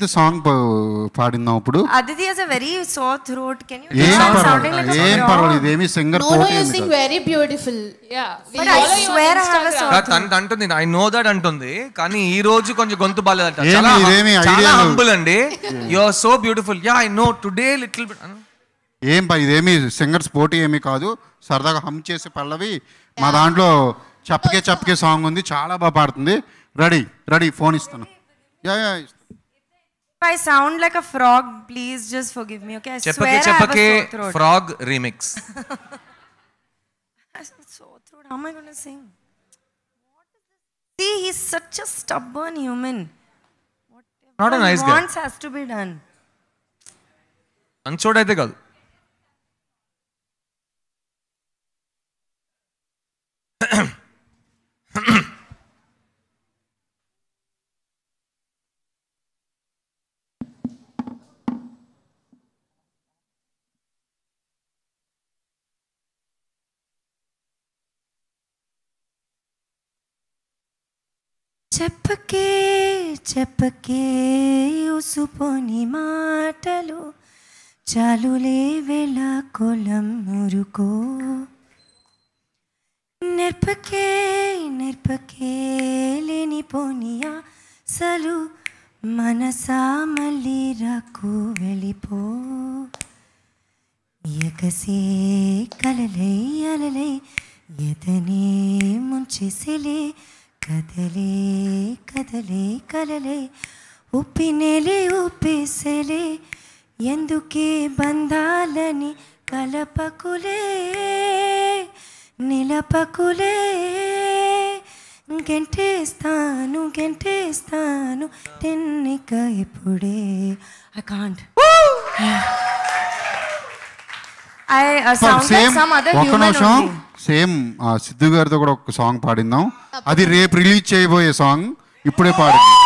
Aditi song పాడినప్పుడు Aditi has a very so throat can you sounding like a పర్వాలేదు ఏమి singer no you sing very beautiful yeah but I swear I have a so తన అంటుంది I know that అంటుంది కానీ ఈ రోజు కొంచెం గొంతు బాలేదట చాలా చాలా హంబుల్ అండి you are so beautiful yeah I know today little bit ఏం పై ఇదేమి సింగర్స్ పోటీ ఏమీ కాదు సరదాగా హమ్ చేసే పల్లవి మా దాంట్లో చప్పకే చప్పకే సాంగ్ ఉంది చాలా బాగా పాడుతుంది రెడీ రెడీ ఫోన్ ఇస్తాను yeah yeah If I sound like a frog, please just forgive me, okay? I Chepake swear I have a sore throat. Frog Remix. I sore throat. How am I going to sing? See, he's such a stubborn human. Whatever Not a nice he guy. wants has to be done. అంచోడైతే కాదు చెప్పకే చెప్పకే ఉసుపోని మాటలు చాలులే వేళ కొలం మురుకో నెర్పకే నెర్పకే లేని పోనియా సలు మనసా మళ్ళీ రాకు వెళ్ళిపో ఎగసే కలలే అలలే ఎదనే ముంచేసేలే కదలే కదలే కలలే ఉప్పినేలే ఉప్పేసలే ఎందుకే బంధాలని కలపకులే నిలపకులే గెంటేస్తాను గెంటేస్తాను టెన్నిక ఇప్పుడే ఐ కాంట్ సేమ్ ఒక్క నిమిషం సేమ్ సిద్ధు గారితో కూడా ఒక సాంగ్ పాడిందాం అది రేపు రిలీజ్ చేయబోయే సాంగ్ ఇప్పుడే పాడింది